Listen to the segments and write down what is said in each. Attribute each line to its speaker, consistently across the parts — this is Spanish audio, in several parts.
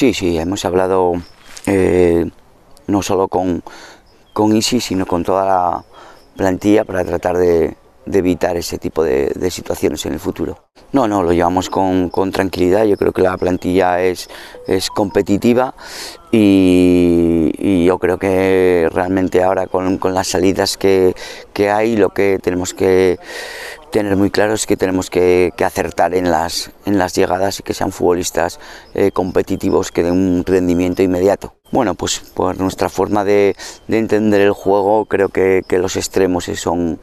Speaker 1: Sí, sí, hemos hablado eh, no solo con, con Isi, sino con toda la plantilla para tratar de, de evitar ese tipo de, situaciones en el futuro. No, no, lo llevamos con, tranquilidad, yo creo que la plantilla es, competitiva y, yo creo que realmente ahora con, las salidas que, hay lo que tenemos que tener muy claro es que tenemos que, acertar en las, llegadas y que sean futbolistas eh, competitivos que den un rendimiento inmediato. Bueno, pues por nuestra forma de, entender el juego creo que los extremos son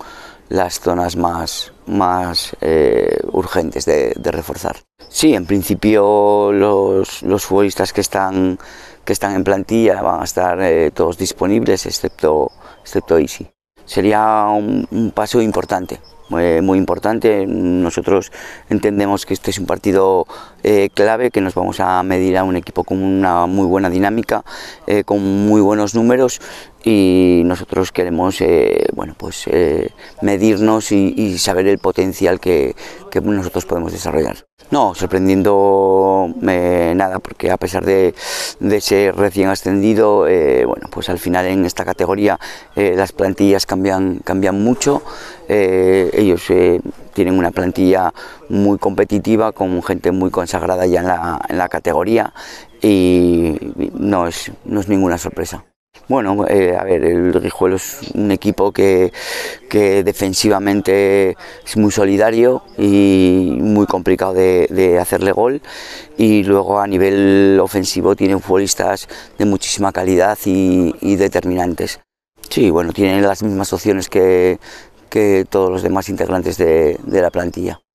Speaker 1: las zonas más, más eh, urgentes de, reforzar. Sí, en principio los, los futbolistas que están, que están en plantilla van a estar eh, todos disponibles, excepto, excepto Easy sería un, paso importante eh, muy importante. Nosotros entendemos que este es un partido eh, clave, que nos vamos a medir a un equipo con una muy buena dinámica, eh, con muy buenos números y nosotros queremos bueno, pues, medirnos y, y, saber el potencial que, nosotros podemos desarrollar. No, sorprendiendo nada, porque a pesar de, ser recién ascendido, eh, bueno, pues al final en esta categoría eh, las plantillas cambian, cambian mucho. Eh, ellos tienen una plantilla muy competitiva, con gente muy consagrada ya en la, categoría y no no es ninguna sorpresa. Bueno, eh, a ver, el Rijuelo es un equipo que, que, defensivamente es muy solidario y muy complicado de, hacerle gol. Y luego a nivel ofensivo tiene futbolistas de muchísima calidad y, determinantes. Sí, bueno, tienen las mismas opciones que, que todos los demás integrantes de la plantilla.